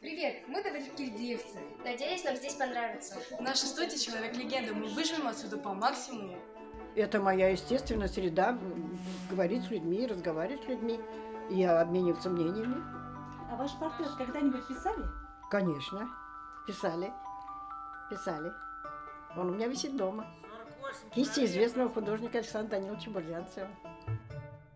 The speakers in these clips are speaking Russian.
Привет, мы добрякильдеевцы. Надеюсь, нам здесь понравится. Наши 100 человек легенда, мы выжмем отсюда по максимуму. Это моя естественная среда, говорить с людьми, разговаривать с людьми и обмениваться мнениями. А ваш портрет когда-нибудь писали? Конечно, писали писали. Он у меня висит дома. Кисти известного художника Александра Даниловича Бурзянцева.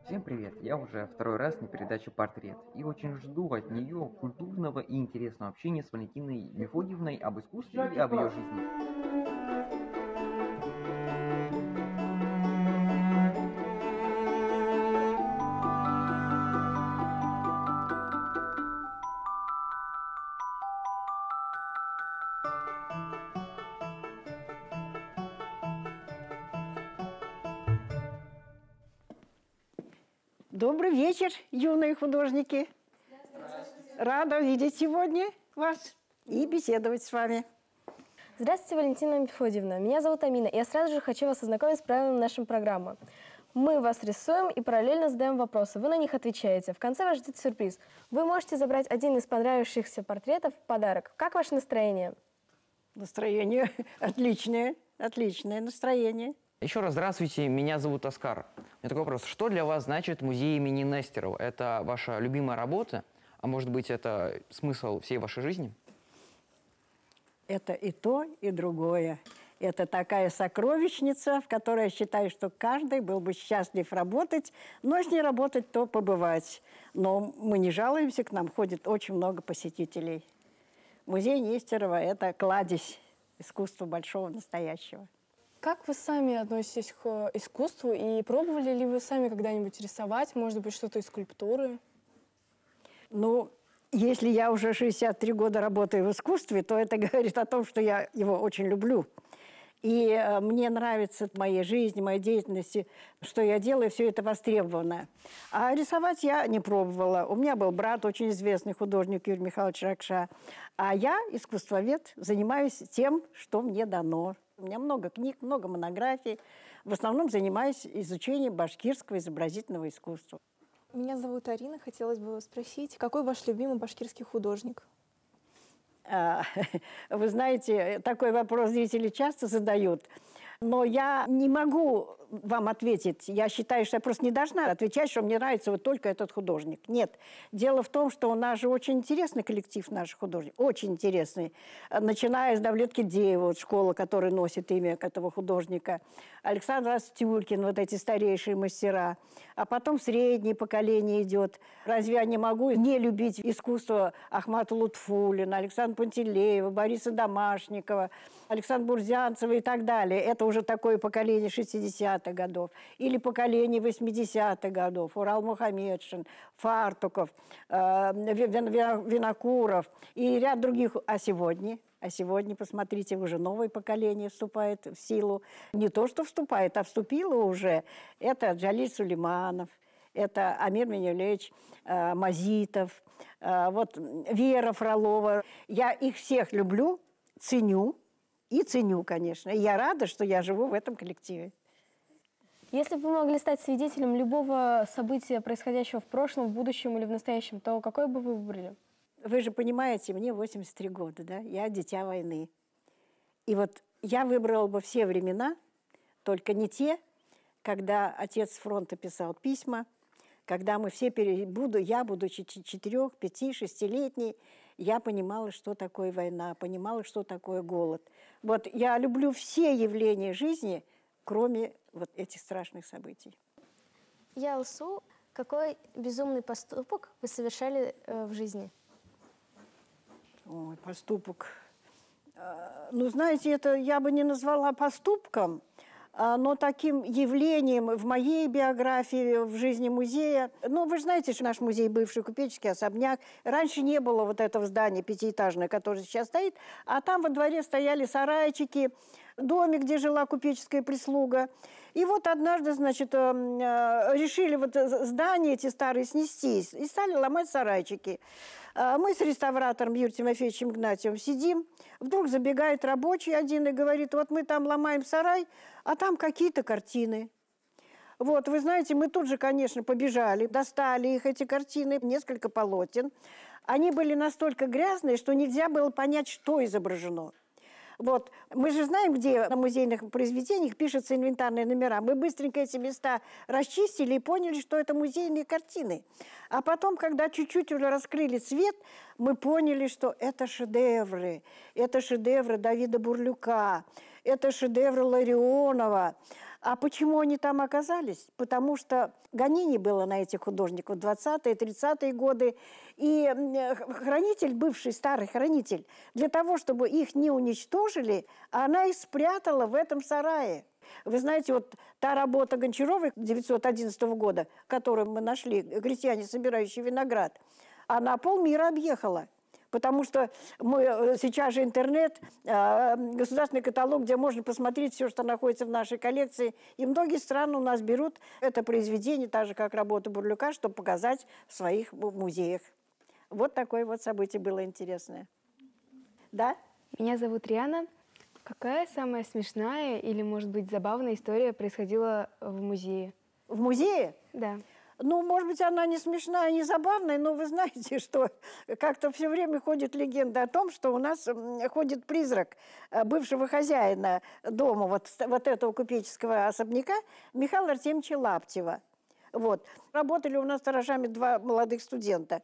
Всем привет! Я уже второй раз на передачу «Портрет» и очень жду от нее культурного и интересного общения с Валентиной Мефодьевной об искусстве и об ее жизни. Добрый вечер, юные художники. Рада видеть сегодня вас и беседовать с вами. Здравствуйте, Валентина Мефодьевна. Меня зовут Амина, я сразу же хочу вас ознакомить с правилами нашей программы. Мы вас рисуем и параллельно задаем вопросы. Вы на них отвечаете. В конце вас ждет сюрприз. Вы можете забрать один из понравившихся портретов в подарок. Как ваше настроение? Настроение отличное, отличное настроение. Еще раз здравствуйте, меня зовут Оскар. У меня такой вопрос. Что для вас значит музей имени Нестерова? Это ваша любимая работа? А может быть, это смысл всей вашей жизни? Это и то, и другое. Это такая сокровищница, в которой я считаю, что каждый был бы счастлив работать, но если не работать, то побывать. Но мы не жалуемся, к нам ходит очень много посетителей. Музей Нестерова – это кладезь искусства большого настоящего как вы сами относитесь к искусству и пробовали ли вы сами когда-нибудь рисовать, может быть, что-то из скульптуры? Ну, если я уже 63 года работаю в искусстве, то это говорит о том, что я его очень люблю. И э, мне нравится моей жизни, моя деятельность, что я делаю, все это востребовано. А рисовать я не пробовала. У меня был брат, очень известный художник Юрий Михайлович Ракша. А я, искусствовед, занимаюсь тем, что мне дано. У меня много книг, много монографий. В основном занимаюсь изучением башкирского изобразительного искусства. Меня зовут Арина. Хотелось бы спросить, какой ваш любимый башкирский художник? А, вы знаете, такой вопрос зрители часто задают, но я не могу вам ответить. Я считаю, что я просто не должна отвечать, что мне нравится вот только этот художник. Нет. Дело в том, что у нас же очень интересный коллектив наших художников. Очень интересный. Начиная с Давлетки Деева, вот школа, которая носит имя этого художника. Александр Астюлькин, вот эти старейшие мастера. А потом среднее поколение идет. Разве я не могу не любить искусство Ахмата Лутфулина, Александра Пантелеева, Бориса Домашникова, Александра Бурзянцева и так далее. Это уже такое поколение 60 70-х годов, или поколение 80-х годов, Урал Мухаммедшин, Фартуков, э, Винокуров и ряд других. А сегодня? А сегодня, посмотрите, уже новое поколение вступает в силу. Не то, что вступает, а вступило уже. Это Джалиль Сулейманов, это Амир Минюлевич э, Мазитов, э, вот Вера Фролова. Я их всех люблю, ценю и ценю, конечно. И я рада, что я живу в этом коллективе. Если бы вы могли стать свидетелем любого события, происходящего в прошлом, в будущем или в настоящем, то какое бы вы выбрали? Вы же понимаете, мне 83 года, да? Я дитя войны. И вот я выбрала бы все времена, только не те, когда отец фронта писал письма, когда мы все пере... я буду четырех, пяти, шестилетней, я понимала, что такое война, понимала, что такое голод. Вот я люблю все явления жизни – кроме вот этих страшных событий. Я Алсу, какой безумный поступок вы совершали э, в жизни? Ой, поступок. Э, ну, знаете, это я бы не назвала поступком, а, но таким явлением в моей биографии, в жизни музея. Ну, вы же знаете, что наш музей бывший купеческий особняк. Раньше не было вот этого здания пятиэтажное, которое сейчас стоит, а там во дворе стояли сарайчики, доме, где жила купеческая прислуга. И вот однажды, значит, эм, э, решили вот здания эти старые снести и стали ломать сарайчики. Э, мы с реставратором Юрием Тимофеевичем Игнатьевым сидим. Вдруг забегает рабочий один и говорит, вот мы там ломаем сарай, а там какие-то картины. Вот, вы знаете, мы тут же, конечно, побежали, достали их, эти картины, несколько полотен. Они были настолько грязные, что нельзя было понять, что изображено. Вот. Мы же знаем, где на музейных произведениях пишутся инвентарные номера. Мы быстренько эти места расчистили и поняли, что это музейные картины. А потом, когда чуть-чуть уже раскрыли цвет, мы поняли, что это шедевры. Это шедевры Давида Бурлюка, это шедевры Ларионова, а почему они там оказались? Потому что гонений было на этих художников 20-е, 30-е годы. И хранитель, бывший старый хранитель, для того, чтобы их не уничтожили, она их спрятала в этом сарае. Вы знаете, вот та работа Гончаровой 1911 года, которую мы нашли, крестьяне, собирающие виноград, она полмира объехала – Потому что мы, э, сейчас же интернет, э, государственный каталог, где можно посмотреть все, что находится в нашей коллекции. И многие страны у нас берут это произведение, так же, как работа Бурлюка, чтобы показать в своих музеях. Вот такое вот событие было интересное. Да? Меня зовут Риана. Какая самая смешная или, может быть, забавная история происходила в музее? В музее? Да. Ну, может быть, она не смешная, не забавная, но вы знаете, что как-то все время ходит легенда о том, что у нас ходит призрак э, бывшего хозяина дома, вот, вот этого купеческого особняка, Михаила Артемьевича Лаптева. Вот. Работали у нас сторожами два молодых студента.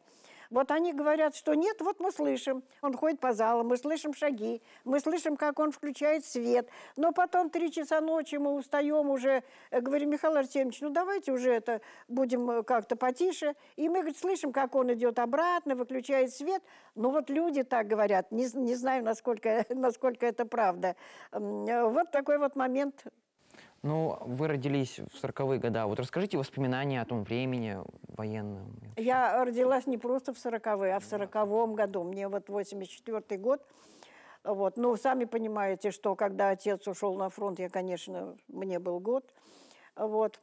Вот они говорят, что нет, вот мы слышим. Он ходит по залу, мы слышим шаги, мы слышим, как он включает свет. Но потом три часа ночи мы устаем уже, э, говорим, Михаил Артемович, ну давайте уже это будем э, как-то потише. И мы, говорит, слышим, как он идет обратно, выключает свет. Ну вот люди так говорят, не, не знаю, насколько, насколько это правда. Э, вот такой вот момент ну, вы родились в 40-е годы. Вот расскажите воспоминания о том времени военном. Я родилась не просто в 40-е, а в 40 году. Мне вот 84-й год. Вот. Ну, сами понимаете, что когда отец ушел на фронт, я, конечно, мне был год. Вот.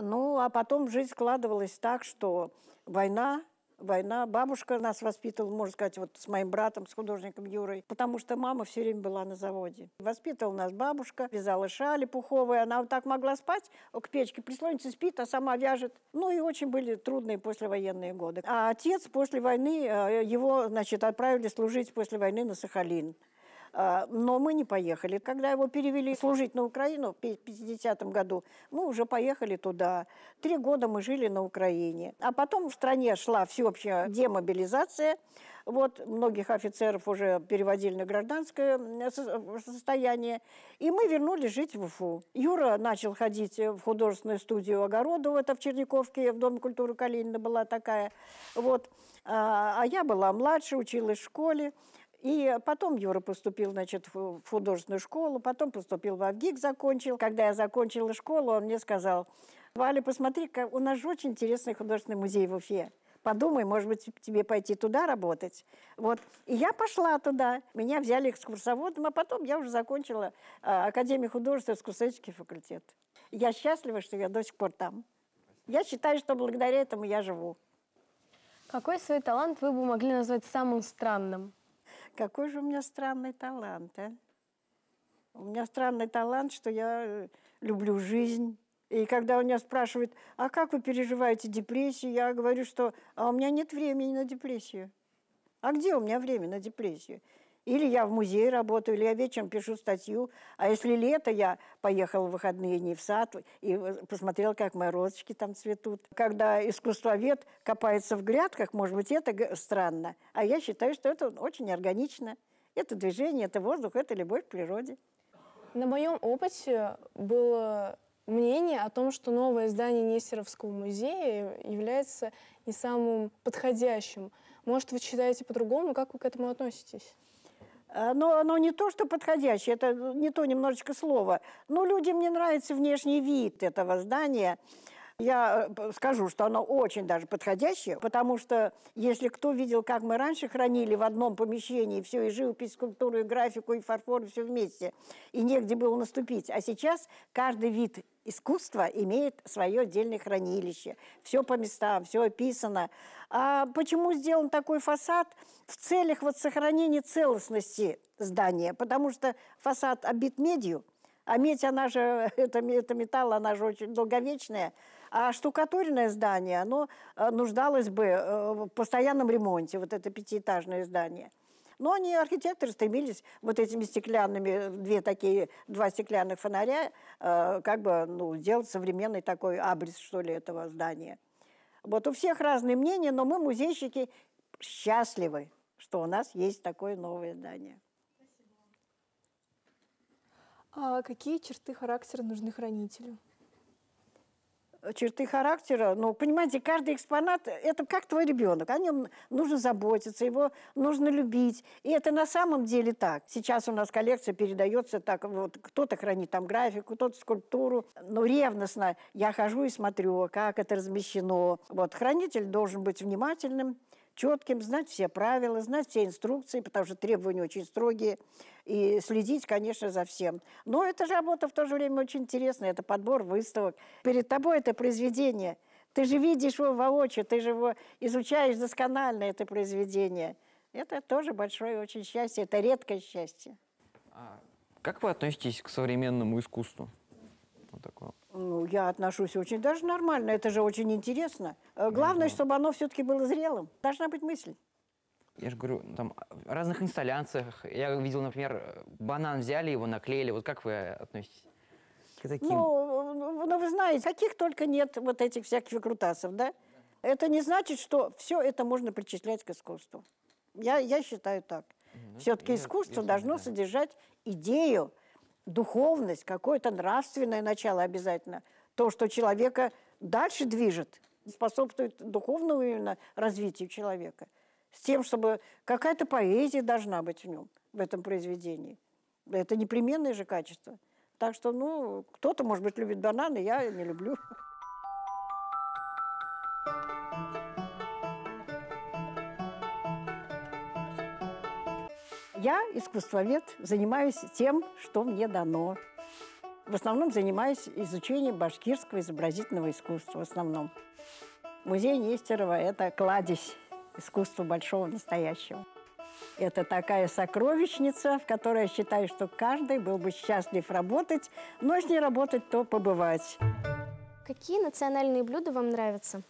Ну, а потом жизнь складывалась так, что война война. Бабушка нас воспитывала, можно сказать, вот с моим братом, с художником Юрой, потому что мама все время была на заводе. Воспитывала нас бабушка, вязала шали пуховые. Она вот так могла спать к печке, прислониться спит, а сама вяжет. Ну и очень были трудные послевоенные годы. А отец после войны, э, его, значит, отправили служить после войны на Сахалин. А, но мы не поехали. Когда его перевели служить на Украину в 50 году, мы уже поехали туда. Три года мы жили на Украине. А потом в стране шла всеобщая демобилизация. Вот многих офицеров уже переводили на гражданское э, состояние. И мы вернулись жить в Уфу. Юра начал ходить в художественную студию Огородова, это в Черниковке, в Доме культуры Калинина была такая. Вот. А, а я была младше, училась в школе. И потом Юра поступил, значит, в художественную школу, потом поступил в Авгик, закончил. Когда я закончила школу, он мне сказал, Валя, посмотри, у нас же очень интересный художественный музей в Уфе. Подумай, может быть, тебе пойти туда работать. Вот. И я пошла туда. Меня взяли экскурсоводом, а потом я уже закончила э, Академию художеств и экскурсоведческий факультет. Я счастлива, что я до сих пор там. Я считаю, что благодаря этому я живу. Какой свой талант вы бы могли назвать самым странным? Какой же у меня странный талант, а? У меня странный талант, что я э, люблю жизнь. И когда у меня спрашивают, а как вы переживаете депрессию, я говорю, что а у меня нет времени на депрессию. А где у меня время на депрессию? Или я в музее работаю, или я вечером пишу статью. А если лето, я поехала в выходные дни в сад и э, посмотрела, как мои розочки там цветут. Когда искусствовед копается в грядках, может быть, это странно. А я считаю, что это очень органично. Это движение, это воздух, это любовь к природе. На моем опыте было мнение о том, что новое здание Нестеровского музея является не самым подходящим. Может, вы считаете по-другому? Как вы к этому относитесь? Э, но оно не то, что подходящее, это э, не то немножечко слово, но людям не нравится внешний вид этого здания. Я э, скажу, что оно очень даже подходящее, потому что если кто видел, как мы раньше хранили в одном помещении все и живопись, скульптуру, и графику, и фарфор, и все вместе, и негде было наступить, а сейчас каждый вид искусства имеет свое отдельное хранилище. Все по местам, все описано. А почему сделан такой фасад? В целях вот сохранения целостности здания, потому что фасад обит медью, а медь, она же, это, это металл, она же очень долговечная. А штукатуренное здание, оно э, нуждалось бы э, в постоянном ремонте, вот это пятиэтажное здание. Но они, архитекторы, стремились вот этими стеклянными, две такие, два стеклянных фонаря, э, как бы, ну, сделать современный такой абрис, что ли, этого здания. Вот у всех разные мнения, но мы, музейщики, счастливы, что у нас есть такое новое здание. А какие черты характера нужны хранителю? черты характера. Но, ну, понимаете, каждый экспонат – это как твой ребенок. О нем нужно заботиться, его нужно любить. И это на самом деле так. Сейчас у нас коллекция передается так, вот кто-то хранит там графику, кто-то скульптуру. Но ревностно я хожу и смотрю, как это размещено. Вот хранитель должен быть внимательным, четким, знать все правила, знать все инструкции, потому что требования очень строгие, и следить, конечно, за всем. Но эта работа в то же время очень интересная, это подбор выставок. Перед тобой это произведение, ты же видишь его воочию, ты же его изучаешь досконально, это произведение. Это тоже большое очень счастье, это редкое счастье. А как вы относитесь к современному искусству? вот такое? Ну, я отношусь очень даже нормально. Это же очень интересно. Э, ну, главное, да. чтобы оно все-таки было зрелым. Должна быть мысль. Я же говорю, там, в разных инсталляциях. Я видел, например, банан взяли, его наклеили. Вот как вы относитесь? к таким? Ну, ну, вы знаете, каких только нет вот этих всяких крутасов, да? Это не значит, что все это можно причислять к искусству. Я, я считаю так. Mm -hmm. Все-таки искусство я, должно я, содержать идею, духовность, какое-то нравственное начало обязательно, то, что человека дальше движет, способствует духовному именно развитию человека, с тем, чтобы какая-то поэзия должна быть в нем, в этом произведении. Это непременное же качество. Так что, ну, кто-то, может быть, любит бананы, я не люблю. thank you Я искусствовед, занимаюсь тем, что мне дано. В основном занимаюсь изучением башкирского изобразительного искусства. В основном. Музей Нестерова – это кладезь искусства большого настоящего. Это такая сокровищница, в которой я считаю, что каждый был бы счастлив работать, но если не работать, то побывать. Какие национальные блюда вам нравятся?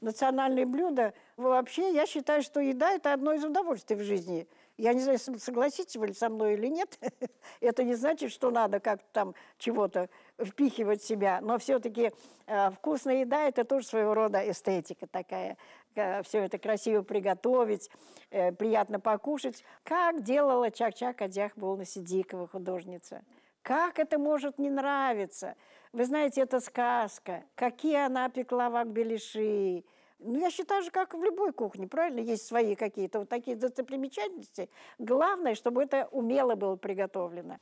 Национальные блюда? Вообще, я считаю, что еда – это одно из удовольствий в жизни – я не знаю, согласитесь вы со мной или нет. Это не значит, что надо как-то там чего-то впихивать себя. Но все-таки э, вкусная еда – это тоже своего рода эстетика такая. Э, все это красиво приготовить, э, приятно покушать. Как делала Чак-Чак Адяхбулна Сидикова, художница. Как это может не нравиться? Вы знаете, это сказка. Какие она пекла вакбелиши, ну, я считаю же, как в любой кухне, правильно? Есть свои какие-то вот такие достопримечательности. Главное, чтобы это умело было приготовлено.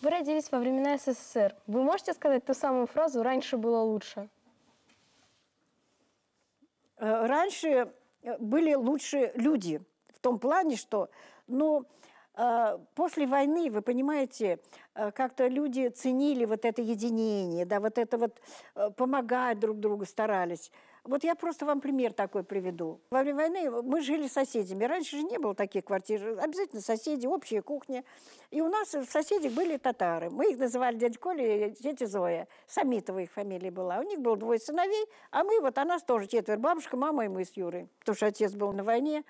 Вы родились во времена СССР. Вы можете сказать ту самую фразу «раньше было лучше»? Э, раньше э, были лучше люди в том плане, что, ну, э, после войны, вы понимаете, как-то люди ценили вот это единение, да, вот это вот помогать друг другу старались. Вот я просто вам пример такой приведу. Во время войны мы жили с соседями. Раньше же не было таких квартир. Обязательно соседи, общая кухня. И у нас в соседях были татары. Мы их называли дядя Коля и тетя Зоя. Самитова их фамилия была. У них было двое сыновей, а мы, вот, а нас тоже четверо. Бабушка, мама и мы с Юрой. Потому что отец был на войне.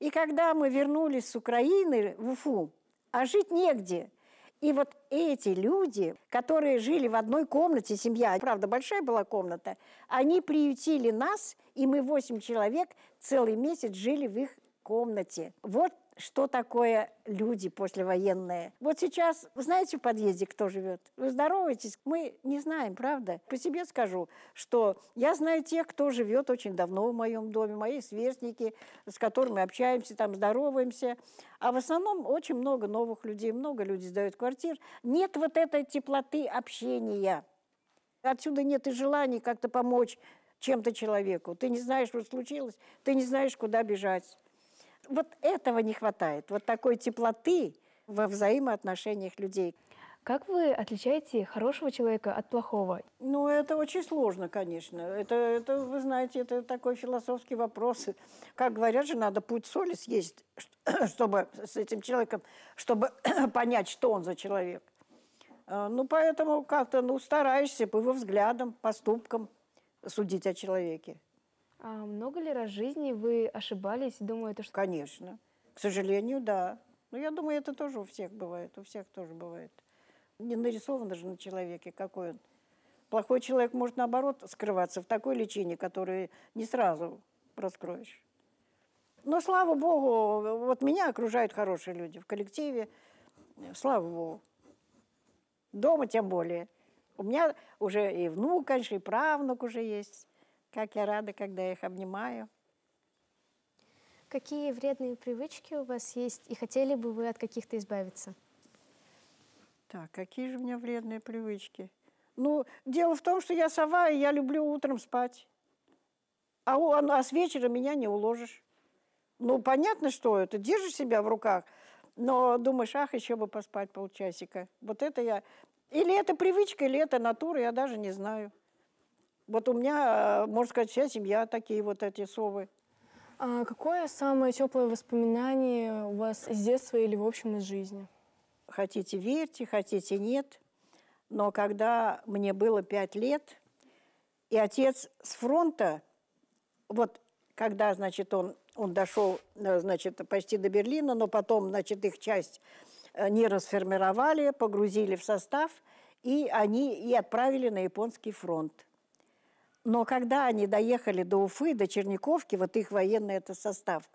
И когда мы вернулись с Украины в Уфу, а жить негде – и вот эти люди, которые жили в одной комнате, семья, правда, большая была комната, они приютили нас, и мы, восемь человек, целый месяц жили в их комнате. Вот что такое люди послевоенные. Вот сейчас, вы знаете в подъезде, кто живет? Вы здороваетесь? Мы не знаем, правда? По себе скажу, что я знаю тех, кто живет очень давно в моем доме, мои сверстники, с которыми общаемся, там здороваемся. А в основном очень много новых людей, много людей сдают квартир. Нет вот этой теплоты общения. Отсюда нет и желания как-то помочь чем-то человеку. Ты не знаешь, что случилось, ты не знаешь, куда бежать вот этого не хватает, вот такой теплоты во взаимоотношениях людей. Как вы отличаете хорошего человека от плохого? Ну, это очень сложно, конечно. Это, это вы знаете, это такой философский вопрос. Как говорят же, надо путь соли съесть, чтобы с этим человеком, чтобы понять, что он за человек. А, ну, поэтому как-то, ну, стараешься по его взглядам, поступкам судить о человеке. А много ли раз в жизни вы ошибались, думаю, это что... Конечно. К сожалению, да. Но ну, я думаю, это тоже у всех бывает, у всех тоже бывает. Не нарисовано же на человеке, какой он. Плохой человек может, наоборот, скрываться в такой личине, которую не сразу раскроешь. Но, слава богу, вот меня окружают хорошие люди в коллективе. Слава богу. Дома тем более. У меня уже и внук, конечно, и правнук уже есть. Как я рада, когда я их обнимаю. Какие вредные привычки у вас есть и хотели бы вы от каких-то избавиться? Так, какие же у меня вредные привычки? Ну, дело в том, что я сова, и я люблю утром спать. А, он, а, а с вечера меня не уложишь. Ну, понятно, что это. Держишь себя в руках, но думаешь, ах, еще бы поспать полчасика. Вот это я... Или это привычка, или это натура, я даже не знаю. Вот у меня, э, можно сказать, вся семья такие вот эти совы. А какое самое теплое воспоминание у вас из детства или, в общем, из жизни? Хотите верьте, хотите нет. Но когда мне было пять лет, и отец с фронта, вот когда, значит, он, он дошел, э, значит, почти до Берлина, но потом, значит, их часть э, не расформировали, погрузили в состав, и они и отправили на японский фронт. Но когда они доехали до Уфы, до Черниковки, вот их военный это состав,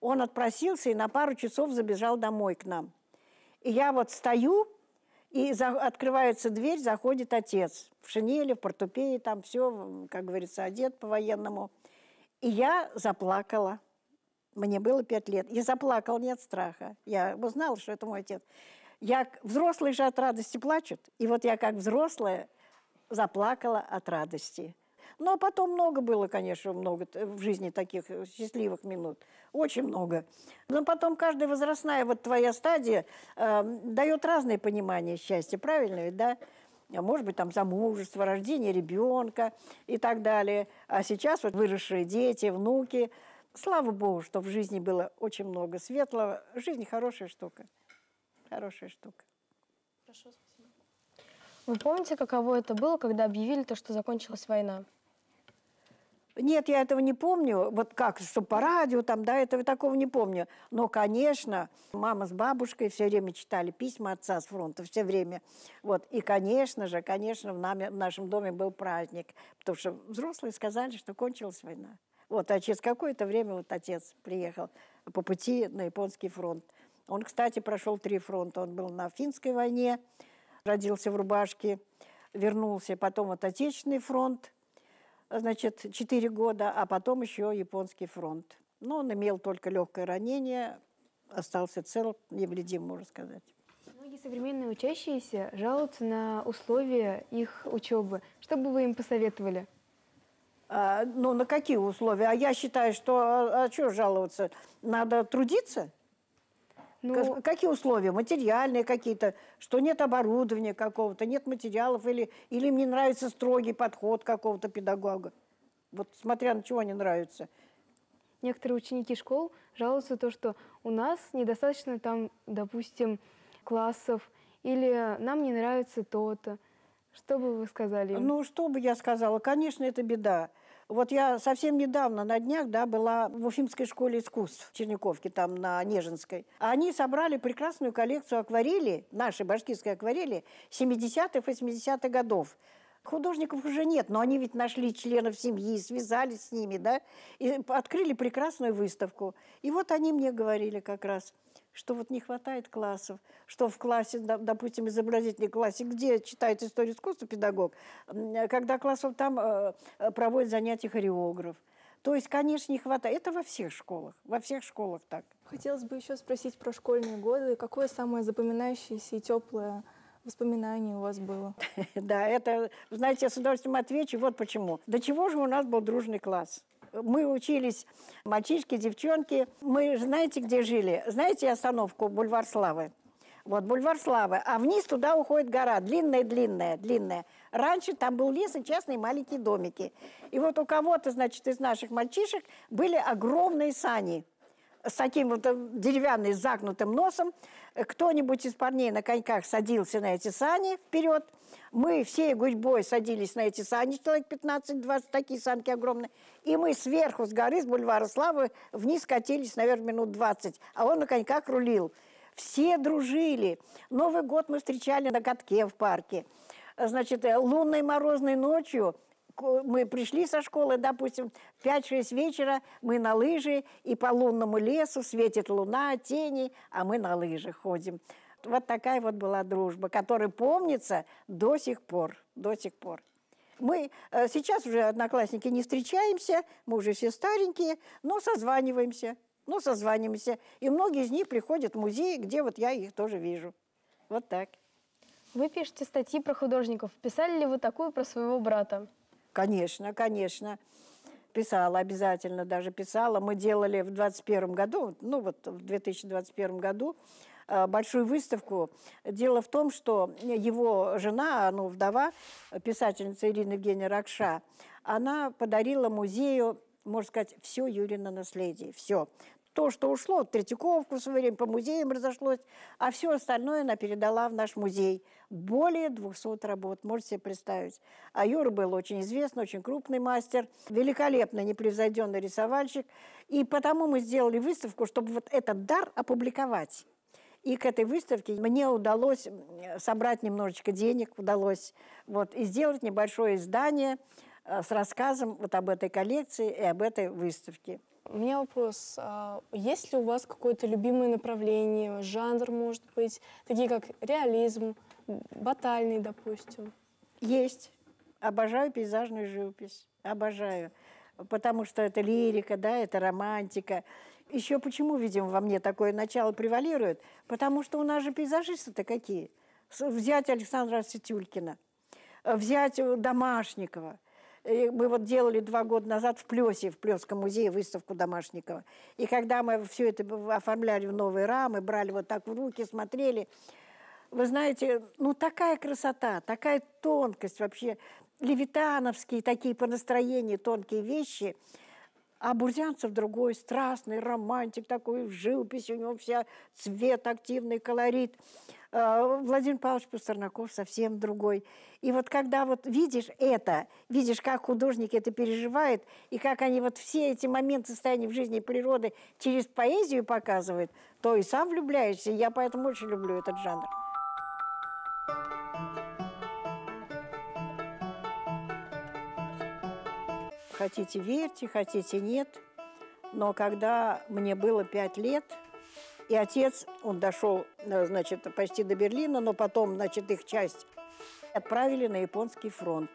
он отпросился и на пару часов забежал домой к нам. И я вот стою, и за, открывается дверь, заходит отец в шинели, в портупее, там все, как говорится, одет по-военному. И я заплакала. Мне было пять лет. Я заплакала не от страха. Я узнала, что это мой отец. Я, взрослые же от радости плачут. И вот я как взрослая заплакала от радости. Но потом много было, конечно, много в жизни таких э, счастливых минут. Очень много. Но потом каждая возрастная вот твоя стадия э, дает разное понимание счастья, правильно ведь, да? А может быть, там замужество, рождение ребенка и так далее. А сейчас вот выросшие дети, внуки. Слава богу, что в жизни было очень много светлого. Жизнь хорошая штука. Хорошая штука. Хорошо, спасибо. Вы помните, каково это было, когда объявили то, что закончилась война? Нет, я этого не помню, вот как, что по радио там, да, этого такого не помню. Но, конечно, мама с бабушкой все время читали письма отца с фронта, все время. Вот, и, конечно же, конечно, в, нами, в нашем доме был праздник, потому что взрослые сказали, что кончилась война. Вот, а через какое-то время вот отец приехал по пути на японский фронт. Он, кстати, прошел три фронта. Он был на финской войне, родился в рубашке, вернулся потом вот Отечественный фронт, значит, 4 года, а потом еще Японский фронт. Но ну, он имел только легкое ранение, остался цел, невредим, можно сказать. Многие современные учащиеся жалуются на условия их учебы. Что бы вы им посоветовали? А, ну, на какие условия? А я считаю, что а, а что жаловаться? Надо трудиться – ну, какие условия? Материальные какие-то, что нет оборудования какого-то, нет материалов, или, или мне нравится строгий подход какого-то педагога. Вот смотря на чего они нравятся. Некоторые ученики школ жалуются то, что у нас недостаточно там, допустим, классов, или нам не нравится то-то. Что бы вы сказали Ну, что бы я сказала? Конечно, это беда. Вот я совсем недавно на днях да, была в Уфимской школе искусств Черниковки там на Нежинской. Они собрали прекрасную коллекцию акварели, нашей башкирской акварели, 70-х, 80-х годов. Художников уже нет, но они ведь нашли членов семьи, связались с ними, да, и открыли прекрасную выставку. И вот они мне говорили как раз – что вот не хватает классов, что в классе, допустим, изобразительный классе, где читает историю искусства педагог, когда классов там э, проводят занятия хореограф. То есть, конечно, не хватает. Это во всех школах. Во всех школах так. Хотелось бы еще спросить про школьные годы. Какое самое запоминающееся и теплое воспоминание у вас было? Да, это, знаете, я с удовольствием отвечу. Вот почему. До чего же у нас был дружный класс? Мы учились, мальчишки, девчонки. Мы, знаете, где жили? Знаете остановку Бульвар Славы? Вот Бульвар Славы. А вниз туда уходит гора, длинная-длинная, длинная. Раньше там был лес и частные маленькие домики. И вот у кого-то, значит, из наших мальчишек были огромные сани – с таким вот э, деревянным загнутым носом. Кто-нибудь из парней на коньках садился на эти сани вперед. Мы все гудьбой садились на эти сани, человек 15-20, такие санки огромные. И мы сверху с горы, с бульвара Славы, вниз катились, наверное, минут 20. А он на коньках рулил. Все дружили. Новый год мы встречали на катке в парке значит, э, лунной морозной ночью мы пришли со школы, допустим, в 5-6 вечера мы на лыжи, и по лунному лесу светит луна, тени, а мы на лыжах ходим. Вот такая вот была дружба, которая помнится до сих пор, до сих пор. Мы э, сейчас уже одноклассники не встречаемся, мы уже все старенькие, но созваниваемся, но созваниваемся. И многие из них приходят в музей, где вот я их тоже вижу. Вот так. Вы пишете статьи про художников. Писали ли вы такую про своего брата? Конечно, конечно. Писала, обязательно даже писала. Мы делали в 2021 году, ну вот в 2021 году, э, большую выставку. Дело в том, что его жена, ну, вдова, писательница Ирина Евгения Ракша, она подарила музею, можно сказать, все Юрина наследие, все то, что ушло в Третьяковку в свое время, по музеям разошлось, а все остальное она передала в наш музей. Более 200 работ, можете себе представить. А Юра был очень известный, очень крупный мастер, великолепный, непревзойденный рисовальщик. И потому мы сделали выставку, чтобы вот этот дар опубликовать. И к этой выставке мне удалось э, собрать немножечко денег, удалось вот, и сделать небольшое издание э, с рассказом вот об этой коллекции и об этой выставке. У меня вопрос. А, есть ли у вас какое-то любимое направление, жанр, может быть, такие как реализм, батальный, допустим? Есть. Обожаю пейзажную живопись. Обожаю. Потому что это лирика, да, это романтика. Еще почему, видимо, во мне такое начало превалирует? Потому что у нас же пейзажисты-то какие? Взять Александра Сетюлькина, взять Домашникова, Э, мы вот делали два года назад в Плесе, в Плесском музее выставку Домашникова. И когда мы все это оформляли в новые рамы, брали вот так в руки, смотрели, вы знаете, ну такая красота, такая тонкость вообще, левитановские такие по настроению тонкие вещи – а Бурзянцев другой, страстный, романтик такой, в живописи у него вся цвет, активный колорит. Э, Владимир Павлович Пастернаков совсем другой. И вот когда вот видишь это, видишь, как художники это переживают, и как они вот все эти моменты состояния в жизни природы через поэзию показывают, то и сам влюбляешься. Я поэтому очень люблю этот жанр. Хотите верьте, хотите нет. Но когда мне было пять лет – и отец, он дошел, э, значит, почти до Берлина, но потом, значит, их часть отправили на японский фронт.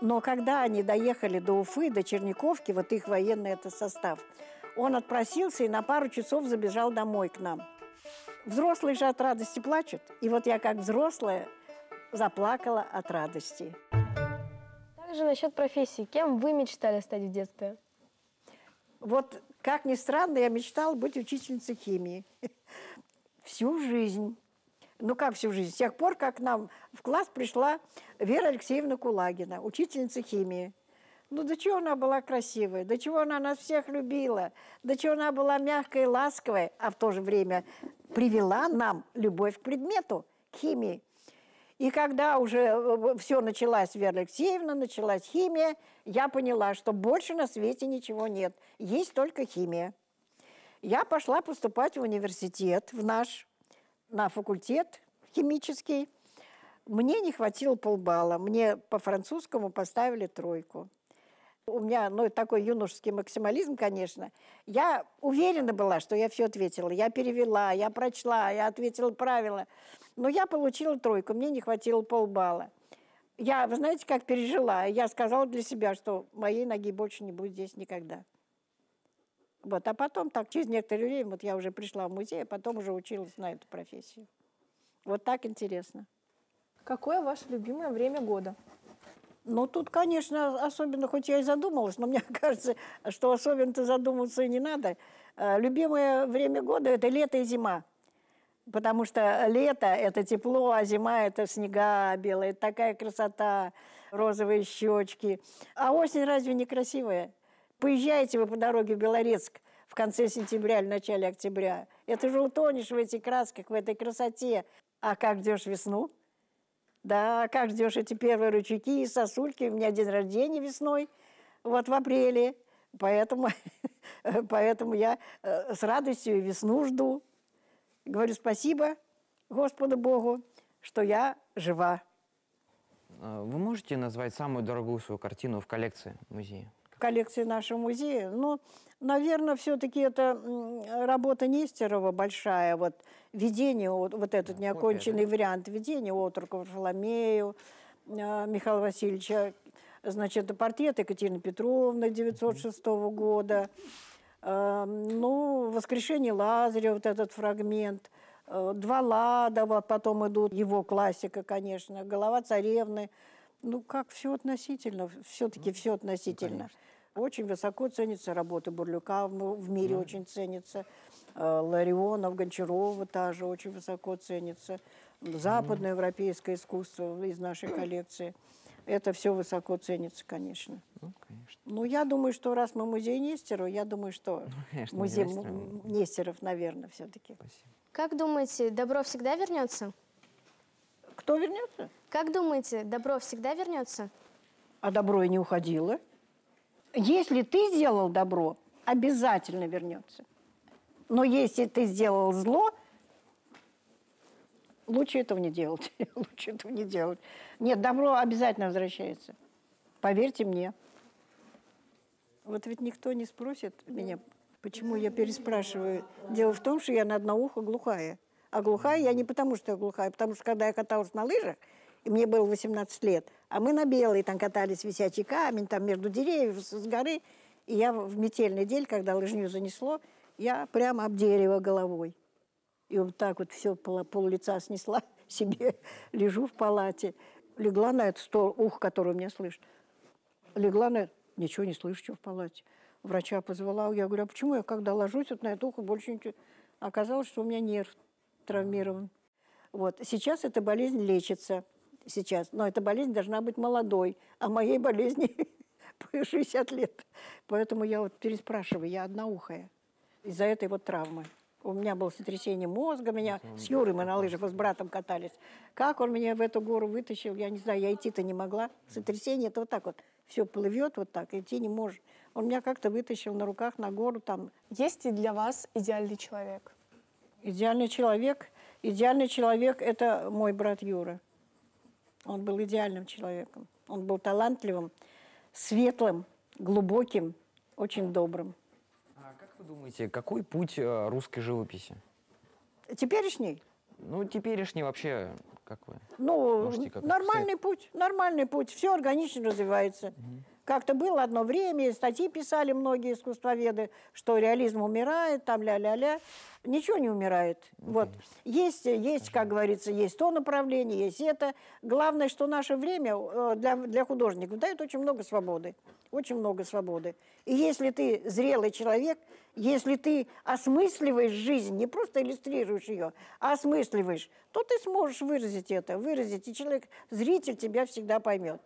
Но когда они доехали до Уфы, до Черниковки, вот их военный это состав, он отпросился и на пару часов забежал домой к нам. Взрослые же от радости плачут. И вот я, как взрослая, заплакала от радости. Также насчет профессии. Кем вы мечтали стать в детстве? Вот как ни странно, я мечтала быть учительницей химии. Всю жизнь. Ну, как всю жизнь? С тех пор, как нам в класс пришла Вера Алексеевна Кулагина, учительница химии. Ну, до чего она была красивая, до чего она нас всех любила, до чего она была мягкой и ласковой, а в то же время привела нам любовь к предмету, к химии. И когда уже э, э, все началась Вера Алексеевна, началась химия, я поняла, что больше на свете ничего нет. Есть только химия. Я пошла поступать в университет, в наш, на факультет химический. Мне не хватило полбала. Мне по французскому поставили тройку. У меня ну, такой юношеский максимализм, конечно. Я уверена была, что я все ответила. Я перевела, я прочла, я ответила правила. Но я получила тройку, мне не хватило полбалла. Я, вы знаете, как пережила. Я сказала для себя, что моей ноги больше не будет здесь никогда. Вот. А потом, так, через некоторое время, вот я уже пришла в музей, а потом уже училась на эту профессию. Вот так интересно. Какое ваше любимое время года? Ну, тут, конечно, особенно, хоть я и задумалась, но мне кажется, что особенно-то задумываться и не надо. Э, любимое время года – это лето и зима. Потому что лето – это тепло, а зима – это снега белая, такая красота, розовые щечки. А осень разве не красивая? Поезжаете вы по дороге в Белорецк в конце сентября или начале октября. Это же утонешь в этих красках, в этой красоте. А как ждешь весну – да, как ждешь эти первые ручейки и сосульки. У меня день рождения весной, вот в апреле. Поэтому, поэтому я э, с радостью весну жду. Говорю спасибо Господу Богу, что я жива. А вы можете назвать самую дорогую свою картину в коллекции музея? коллекции нашего музея. Но, ну, наверное, все-таки это работа Нестерова большая, вот видение, вот, вот этот да, неоконченный опера. вариант видения отрока Варфоломею, э, Михаила Васильевича, значит, портрет Екатерины Петровны 906 -го года, эм, ну, «Воскрешение Лазаря», вот этот фрагмент э, – Два Ладова, потом идут его классика, конечно, «Голова царевны». Ну, как все относительно, все-таки ну, все относительно. Ну, очень высоко ценится работа Бурлюка, в ну, мире mm. очень ценится. Э, Ларионов, Гончарова тоже очень высоко ценится. Западноевропейское искусство из нашей коллекции. Это все высоко ценится, конечно. Ну, конечно. Ну, я думаю, что раз мы музей Нестеров, я думаю, что ну, конечно, музей Нестеров, наверное, все-таки. Спасибо. Как думаете, добро всегда вернется? Кто вернется? Как думаете, добро всегда вернется? А добро и не уходило. Если ты сделал добро, обязательно вернется. Но если ты сделал зло, лучше этого не делать. лучше этого не делать. Нет, добро обязательно возвращается. Поверьте мне. Вот ведь никто не спросит меня, почему я переспрашиваю. Дело в том, что я на одно ухо глухая. А глухая я не потому, что я глухая, а потому что когда я каталась на лыжах, мне было 18 лет, а мы на белый там катались, висячий камень, там между деревьев, с горы, и я в метельный день, когда лыжню занесло, я прямо об дерево головой. И вот так вот все пол, пол лица снесла себе, лежу в палате, легла на этот стол, ух, который у меня слышит, легла на ничего не слышу, в палате. Врача позвала, я говорю, а почему я когда ложусь вот на это ухо больше ничего? Оказалось, что у меня нерв травмирован. Вот. Сейчас эта болезнь лечится сейчас, но эта болезнь должна быть молодой, а моей болезни 60 лет. Поэтому я вот переспрашиваю, я одноухая из-за этой вот травмы. У меня было сотрясение мозга, меня с Юрой мы на лыжах с братом катались. Как он меня в эту гору вытащил, я не знаю, я идти-то не могла. Сотрясение это вот так вот, все плывет вот так, идти не может. Он меня как-то вытащил на руках на гору там. Есть ли для вас идеальный человек? Идеальный человек? Идеальный человек – это мой брат Юра. Он был идеальным человеком. Он был талантливым, светлым, глубоким, очень добрым. А как вы думаете, какой путь э, русской живописи? Теперешний? Ну, теперешний вообще, как вы? Ну, как нормальный путь, нормальный путь. Все органично развивается. Угу. Как-то было одно время, и статьи писали многие искусствоведы, что реализм умирает, там ля-ля-ля. Ничего не умирает. mm Вот. Есть, есть, как говорится, есть то направление, есть это. Главное, что наше время э, для, для художников дает очень много свободы. Очень много свободы. И если ты зрелый человек, если ты осмысливаешь жизнь, не просто иллюстрируешь ее, а осмысливаешь, то ты сможешь выразить это, выразить, и человек, зритель тебя всегда поймет.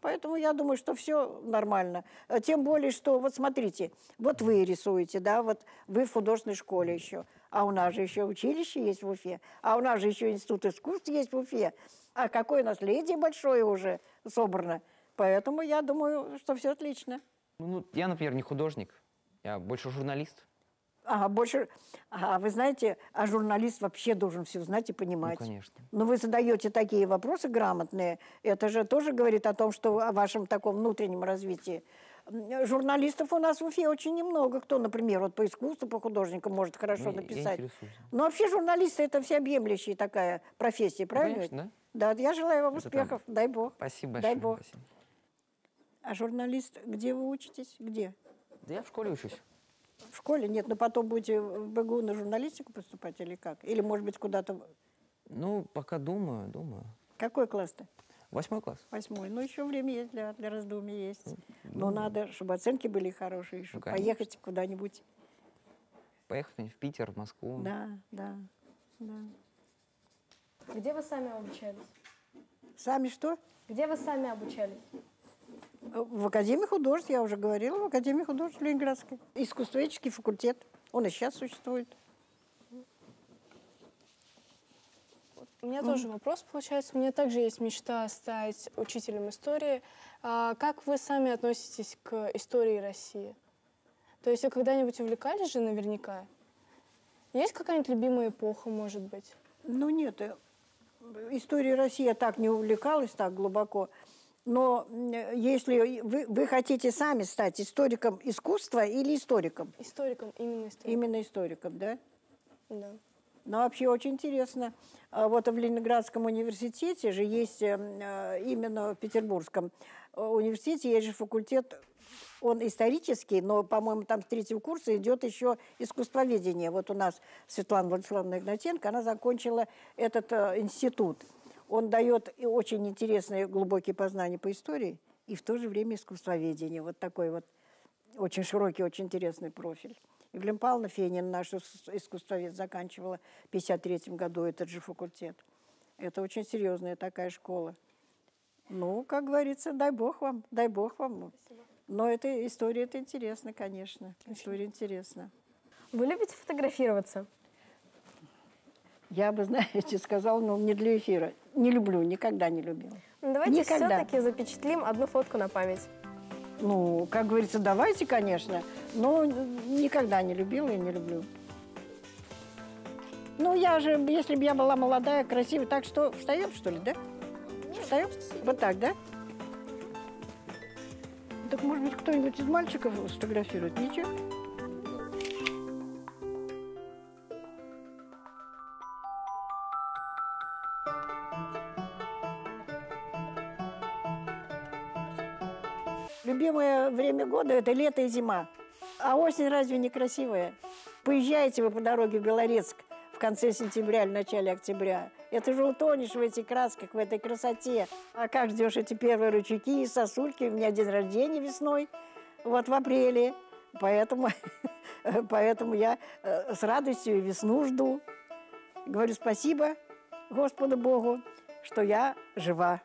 Поэтому я думаю, что все нормально. Э, тем более, что вот смотрите, вот вы рисуете, да, вот вы в художественной школе еще, а у нас же еще училище есть в Уфе, а у нас же еще институт искусств есть в Уфе. А какое наследие большое уже собрано. Поэтому я думаю, что все отлично. Ну, я, например, не художник, я больше журналист. А больше... а вы знаете, а журналист вообще должен все знать и понимать. Ну, конечно. Но ну, вы задаете такие вопросы грамотные. Это же тоже говорит о том, что о вашем таком внутреннем развитии. Журналистов у нас в Уфе очень немного. Кто, например, вот по искусству, по художникам может хорошо ну, написать. Но вообще журналисты – это всеобъемлющая такая профессия, ну, правильно? Ну, конечно, да. Да, я желаю вам это успехов, там. дай бог. Спасибо большое. Дай бог. Спасибо. А журналист, где вы учитесь? Где? Да я в школе учусь. В школе нет, но ну, потом будете в БГУ на журналистику поступать или как? Или, может быть, куда-то... Ну, пока думаю, думаю. Какой класс-то? Восьмой класс. Восьмой. Ну, еще время есть для, для раздумий есть. Ну, но ну. надо, чтобы оценки были хорошие, чтобы ну, поехать куда-нибудь. Поехать в Питер, в Москву. Да, да, да. Где вы сами обучались? Сами что? Где вы сами обучались? В Академии художеств, я уже говорила, в Академии художеств Ленинградской. Искусствоведческий факультет. Он и сейчас существует. У меня mm. тоже вопрос, получается. У меня также есть мечта стать учителем истории. А как вы сами относитесь к истории России? То есть вы когда-нибудь увлекались же наверняка? Есть какая-нибудь любимая эпоха, может быть? Ну нет, э, история России я так не увлекалась так глубоко. Но если вы, вы хотите сами стать историком искусства или историком? Историком, именно историком. Именно историком, да? Да. Ну, вообще очень интересно. А вот в Ленинградском университете же есть, эм, э, именно в Петербургском э, университете, есть же факультет, он исторический, но, по-моему, там с третьего курса идет еще искусствоведение. Вот у нас Светлана Владиславовна Игнатенко, она закончила этот э, институт – он дает и очень интересные глубокие познания по истории, и в то же время искусствоведение. Вот такой вот очень широкий, очень интересный профиль. Евлин Павловна Фенин, наш искусствовед, заканчивала в 1953 году этот же факультет. Это очень серьезная такая школа. Ну, как говорится, дай бог вам, дай бог вам. Спасибо. Но эта история это интересно, конечно. История интересна. Вы любите фотографироваться? я бы, знаете, сказала, но ну, не для эфира. Не люблю, никогда не любила. Ну, давайте все-таки запечатлим одну фотку на память. Ну, как говорится, давайте, конечно, но никогда не любила и не люблю. Ну, я же, если бы я была молодая, красивая, так что встаем, что ли, да? Встаем? Вот так, да? Так, может быть, кто-нибудь из мальчиков сфотографирует? Ничего. время года – это лето и зима. А осень разве не красивая? Поезжаете вы по дороге в Белорецк в конце сентября или начале октября. Это же утонешь в этих красках, в этой красоте. А как ждешь эти первые ручейки и сосульки? У меня день рождения весной, вот в апреле. Поэтому, поэтому я э, с радостью весну жду. Говорю спасибо Господу Богу, что я жива.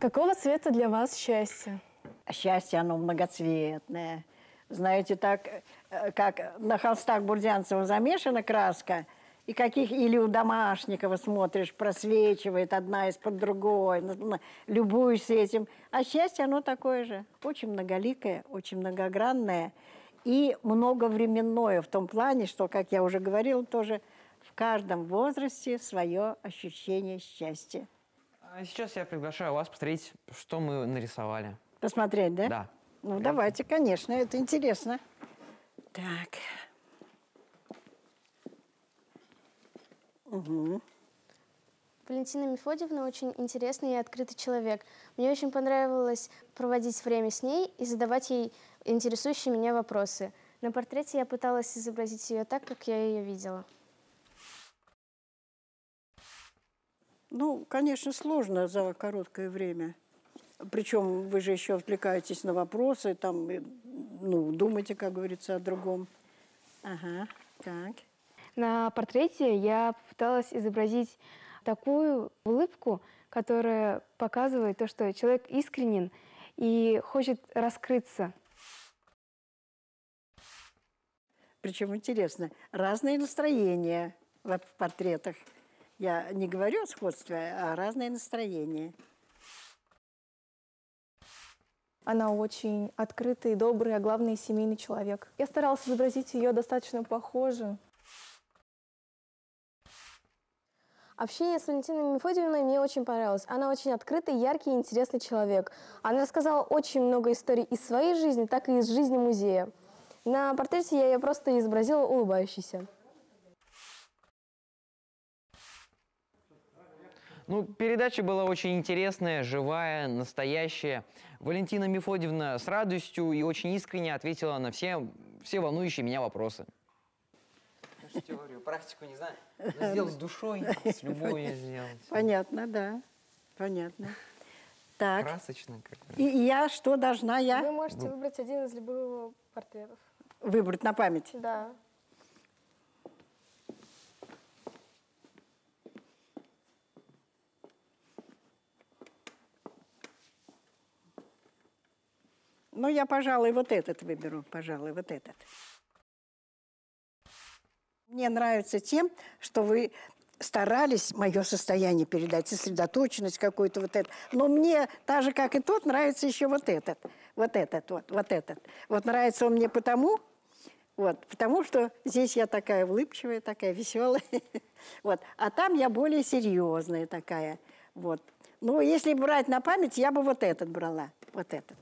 Какого цвета для вас счастье? А счастье, оно многоцветное. Знаете, так, э, как на холстах Бурдянцева замешана краска, и каких или у домашникова смотришь, просвечивает одна из-под другой, любуешься этим. А счастье, оно такое же, очень многоликое, очень многогранное и многовременное в том плане, что, как я уже говорила, тоже в каждом возрасте свое ощущение счастья. А сейчас я приглашаю вас посмотреть, что мы нарисовали. Посмотреть, да? Да. Ну, Прямо. давайте, конечно, это интересно. Так. Угу. Валентина Мефодьевна очень интересный и открытый человек. Мне очень понравилось проводить время с ней и задавать ей интересующие меня вопросы. На портрете я пыталась изобразить ее так, как я ее видела. Ну, конечно, сложно за короткое время. Причем вы же еще отвлекаетесь на вопросы, там, ну, думаете, как говорится, о другом. Ага, так. На портрете я пыталась изобразить такую улыбку, которая показывает то, что человек искренен и хочет раскрыться. Причем интересно, разные настроения в портретах. Я не говорю о сходстве, а разные настроения. Она очень открытый, добрый, а главное, семейный человек. Я старалась изобразить ее достаточно похоже. Общение с Валентиной Мефодиевной мне очень понравилось. Она очень открытый, яркий и интересный человек. Она рассказала очень много историй из своей жизни, так и из жизни музея. На портрете я ее просто изобразила улыбающейся. Ну, передача была очень интересная, живая, настоящая. Валентина Мефодьевна с радостью и очень искренне ответила на все, все волнующие меня вопросы. Теорию, практику не знаю. сделал с душой, с любовью сделал. Понятно, да. Понятно. Так. Красочно как И я что должна я? Вы можете выбрать один из любого портретов. Выбрать на память? Да. Ну, я, пожалуй, вот этот выберу, пожалуй, вот этот. Мне нравится тем, что вы старались мое состояние передать, сосредоточенность какую-то вот это. Но мне, так же, как и тот, нравится еще вот этот, вот этот, вот, вот этот. Вот нравится он мне потому, вот, потому что здесь я такая улыбчивая, такая веселая, вот. А там я более серьезная такая, вот. Ну, если брать на память, я бы вот этот брала, вот этот.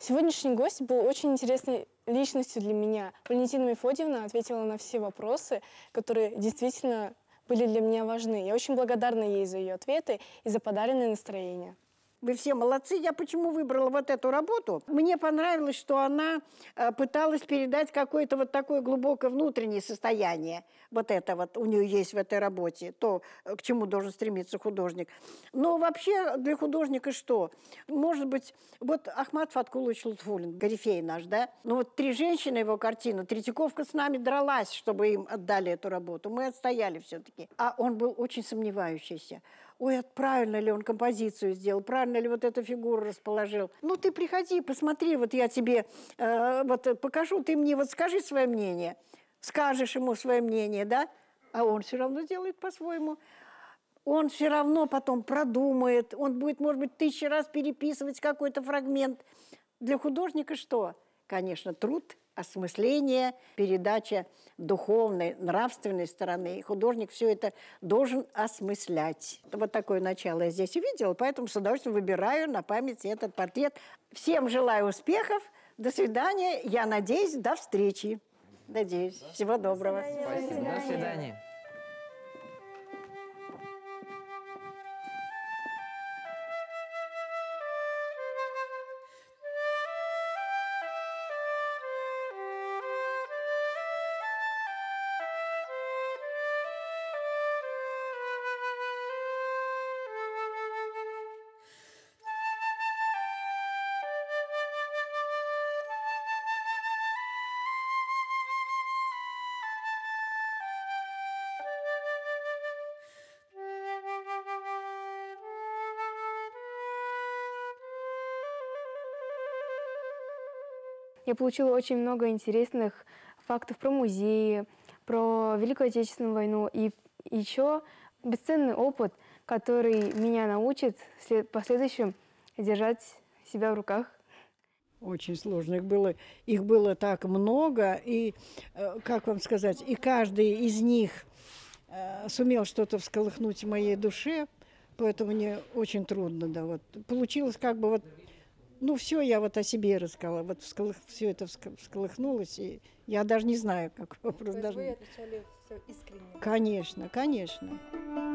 Сегодняшний гость был очень интересной личностью для меня. Валентина Мефодьевна ответила на все вопросы, которые действительно были для меня важны. Я очень благодарна ей за ее ответы и за подаренное настроение. Вы все молодцы. Я почему выбрала вот эту работу? Мне понравилось, что она э, пыталась передать какое-то вот такое глубокое внутреннее состояние. Вот это вот у нее есть в этой работе, то, э, к чему должен стремиться художник. Но вообще для художника что? Может быть, вот Ахмат Фаткулович Лутфулин, Горифей наш, да? Ну вот три женщины его картина, Третьяковка с нами дралась, чтобы им отдали эту работу. Мы отстояли все-таки. А он был очень сомневающийся ой, а правильно ли он композицию сделал, правильно ли вот эту фигуру расположил. Ну, ты приходи, посмотри, вот я тебе э, вот покажу, ты мне вот скажи свое мнение, скажешь ему свое мнение, да, а он все равно делает по-своему. Он все равно потом продумает, он будет, может быть, тысячи раз переписывать какой-то фрагмент. Для художника что? Конечно, труд – осмысление, передача духовной, нравственной стороны. И художник все это должен осмыслять. Вот такое начало я здесь увидела, поэтому с удовольствием выбираю на память этот портрет. Всем желаю успехов. До свидания. Я надеюсь, до встречи. Надеюсь. Всего доброго. Спасибо. До свидания. Я получила очень много интересных фактов про музеи, про Великую Отечественную войну и еще бесценный опыт, который меня научит в последующем держать себя в руках. Очень сложных было. Их было так много, и, э, как вам сказать, и каждый из них э, сумел что-то всколыхнуть в моей душе, поэтому мне очень трудно, да, вот. Получилось как бы вот ну, все, я вот о себе рассказала. Вот всколых, все это всколыхнулось, и я даже не знаю, как вопрос. Ну, то есть даже... вы отвечали все искренне? Конечно, конечно.